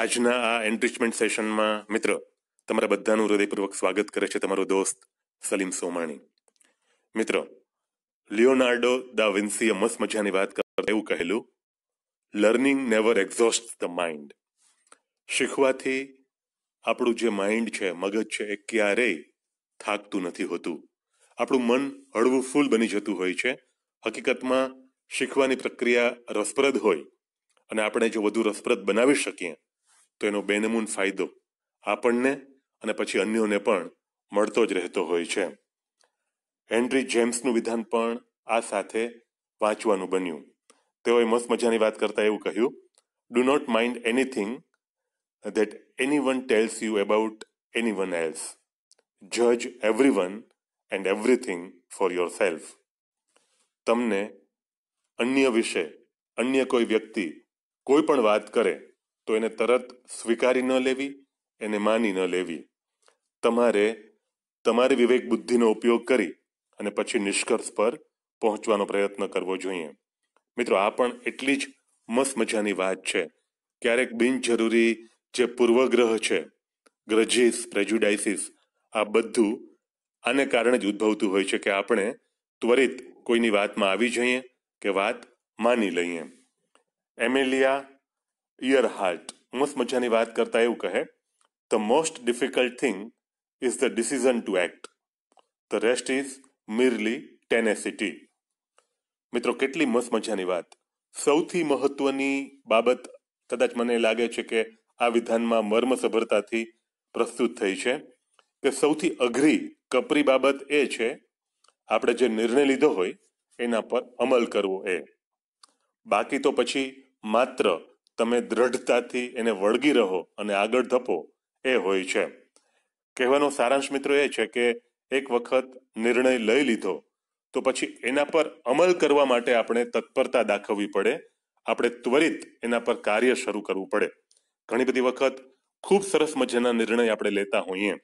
આજના આ એન્ટ્રીચમેન્ટ સેશનમાં મિત્ર તમારા બધાનું હૃદયપૂર્વક સ્વાગત કરે છે તમારો દોસ્ત સલીમ સોમાણી મિત્ર લિયોનાર્ડો દા વિન્સીએ મસ્ત મજાની વાત કરતા એવું કહેલું learning never exhaust the mind શીખવાથી આપણું જે માઇન્ડ છે મગજ છે એ ક્યારેય થાકતું નથી હોતું આપણું મન હળવું ફૂલ બની જતું હોય છે હકીકતમાં શીખવાની પ્રક્રિયા રસપ્રદ હોય અને આપણે જો વધુ રસપ્રદ બનાવી શકીએ તો એનો બેનમૂન ફાયદો આપણને અને પછી અન્યોને પણ મળતો જ રહેતો હોય છે હેનરી જેમ્સનું વિધાન પણ આ સાથે વાંચવાનું બન્યું તેઓએ મસ્ત મજાની વાત કરતા એવું કહ્યું do not mind anything that anyone tells you about anyone else જજ everyone and everything for yourself તમને અન્ય વિશે અન્ય કોઈ વ્યક્તિ કોઈ પણ વાત કરે તો એને તરત સ્વીકારી ન લેવી એને માની ન લેવી તમારે તમારી વિવેક બુદ્ધિનો ઉપયોગ કરી અને પછી નિષ્કર્ષ પર પહોંચવાનો પ્રયત્ન કરવો જોઈએ મિત્રો આ પણ એટલી જ મસ્ત મજાની વાત છે ક્યારેક બિનજરૂરી જે પૂર્વગ્રહ છે ગ્રજીસ પ્રેજ્યુડાઇસિસ આ બધું આને કારણે જ ઉદ્ભવતું હોય છે કે આપણે ત્વરિત કોઈની વાતમાં આવી જઈએ કે વાત માની લઈએ એમેલિયા યર હાર્ટ મસ્ત મજાની વાત કરતા એવું કહે the most difficult thing is the decision to act the rest is merely tenacity મિત્રો કેટલી મસ્ત મજાની વાત સૌથી મહત્વની બાબત કદાચ મને લાગે છે કે આ વિધાનમાં મર્મ મર્મસભરતાથી પ્રસ્તુત થઈ છે કે સૌથી અઘરી કપરી બાબત એ છે આપણે જે નિર્ણય લીધો હોય એના પર અમલ કરવો એ બાકી તો પછી માત્ર તમે દ્રઢતાથી એને વળગી રહો અને આગળ ધપો એ હોય છે કહેવાનો સારાંશ મિત્રો એ છે કે એક વખત નિર્ણય લઈ લીધો તો પછી એના પર અમલ કરવા માટે આપણે તત્પરતા દાખવવી પડે આપણે ત્વરિત એના પર કાર્ય શરૂ કરવું પડે ઘણી બધી વખત ખૂબ સરસ મજાના નિર્ણય આપણે લેતા હોઈએ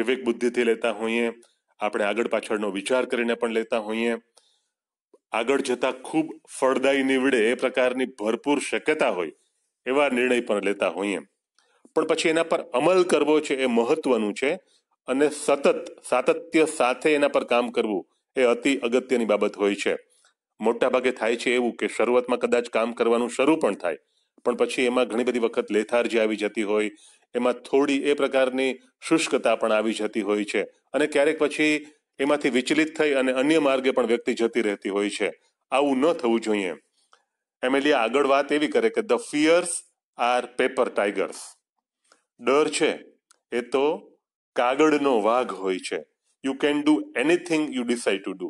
વિવેક બુદ્ધિથી લેતા હોઈએ આપણે આગળ પાછળનો વિચાર કરીને પણ લેતા હોઈએ આગળ જતા ખૂબ ફળદાયી નીવડે એ પ્રકારની ભરપૂર શક્યતા હોય એવા નિર્ણય પણ લેતા હોઈએ પણ પછી એના પર અમલ કરવો છે એ મહત્વનું છે અને સતત સાતત્ય સાથે એના પર કામ કરવું એ અતિ અગત્યની બાબત હોય છે મોટા ભાગે થાય છે એવું કે શરૂઆતમાં કદાચ કામ કરવાનું શરૂ પણ થાય પણ પછી એમાં ઘણી બધી વખત લેથાર્જી આવી જતી હોય એમાં થોડી એ પ્રકારની શુષ્કતા પણ આવી જતી હોય છે અને ક્યારેક પછી એમાંથી વિચલિત થઈ અને અન્ય માર્ગે પણ વ્યક્તિ જતી રહેતી હોય છે આવું ન થવું જોઈએ એમેલિયા આગળ વાત એવી કરે કે the fears are paper tigers ડર છે એ તો કાગળનો વાઘ હોય છે you can do anything you decide to do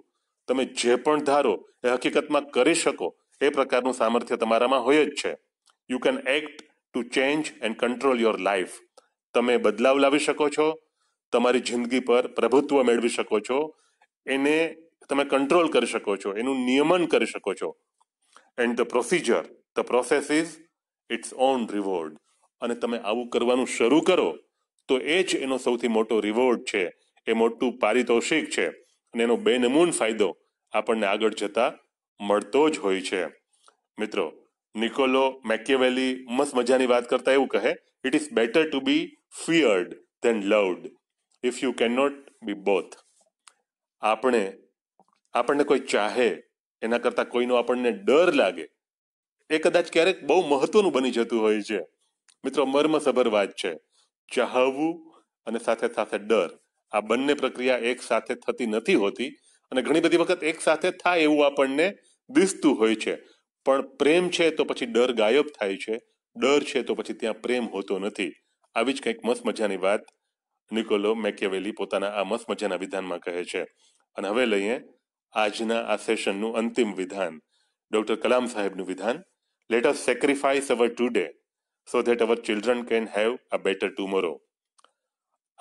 તમે જે પણ ધારો એ હકીકતમાં કરી શકો એ પ્રકારનું સામર્થ્ય તમારામાં હોય જ છે you can act to change and control your life તમે બદલાવ લાવી શકો છો તમારી જિંદગી પર પ્રભુત્વ મેળવી શકો છો એને તમે કંટ્રોલ કરી શકો છો એનું નિયમન કરી શકો છો and the procedure the process is its own reward અને તમે આવું કરવાનું શરૂ કરો તો એ જ એનો સૌથી મોટો રિવોર્ડ છે એ મોટું પારિતોષિક છે અને એનો બેનમૂન ફાયદો આપણને આગળ જતા મળતો જ હોય છે મિત્રો નિકોલો મેકેવેલી મસ્ત મજાની વાત કરતા એવું કહે it is better to be feared than loved if you can not be both આપણે આપણને કોઈ ચાહે એના કરતાં કોઈનો આપણને ડર લાગે એ કદાચ ક્યારેક બહુ મહત્વનું બની જતું હોય છે મિત્રો મર્મસભર વાત છે ચાહવું અને સાથે સાથે ડર આ બંને પ્રક્રિયા એક સાથે થતી નથી હોતી અને ઘણી બધી વખત એક સાથે થાય એવું આપણને દિસતું હોય છે પણ પ્રેમ છે તો પછી ડર ગાયબ થાય છે ડર છે તો પછી ત્યાં પ્રેમ હોતો નથી આવી જ કંઈક મસ્ત મજાની વાત નિકોલો મેકેવેલી પોતાના આ મસ્ત મજાના વિધાનમાં કહે છે અને હવે લઈએ આજના આ સેશનનું અંતિમ વિધાન ડોક્ટર કલામ સાહેબનું વિધાન let us sacrifice our today so that our children can have a better tomorrow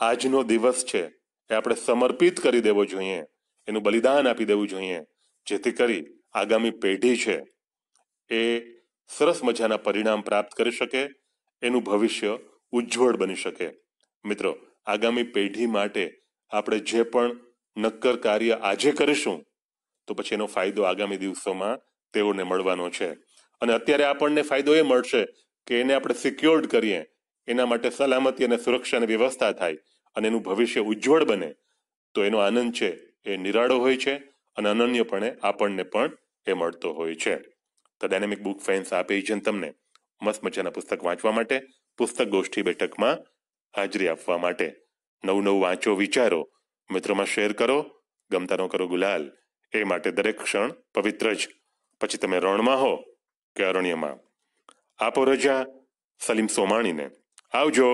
આજનો દિવસ છે એ આપણે સમર્પિત કરી દેવો જોઈએ એનું બલિદાન આપી દેવું જોઈએ જેથી કરી આગામી પેઢી છે એ સરસ મજાના પરિણામ પ્રાપ્ત કરી શકે એનું ભવિષ્ય ઉજ્જવળ બની શકે મિત્રો આગામી પેઢી માટે આપણે જે પણ નક્કર કાર્ય આજે કરીશું તો પછી એનો ફાયદો આગામી દિવસોમાં તેઓને મળવાનો છે અને અત્યારે આપણને ફાયદો એ મળશે કે એને આપણે સિક્યોર્ડ કરીએ એના માટે સલામતી અને સુરક્ષાની વ્યવસ્થા થાય અને એનું ભવિષ્ય ઉજ્જવળ બને તો એનો આનંદ છે એ નિરાળો હોય છે અને અનન્યપણે આપણને પણ એ મળતો હોય છે તો ડાયનેમિક બુક ફેન્સ આપે છે તમને મસ્ત મજાના પુસ્તક વાંચવા માટે પુસ્તક ગોષ્ઠી બેઠકમાં હાજરી આપવા માટે નવું નવું વાંચો વિચારો મિત્રોમાં શેર કરો ગમતાનો કરો ગુલાલ એ માટે દરેક ક્ષણ પવિત્ર જ પછી તમે રણમાં હો કે અરણ્યમાં આપો રજા સલીમ સોમાણીને આવજો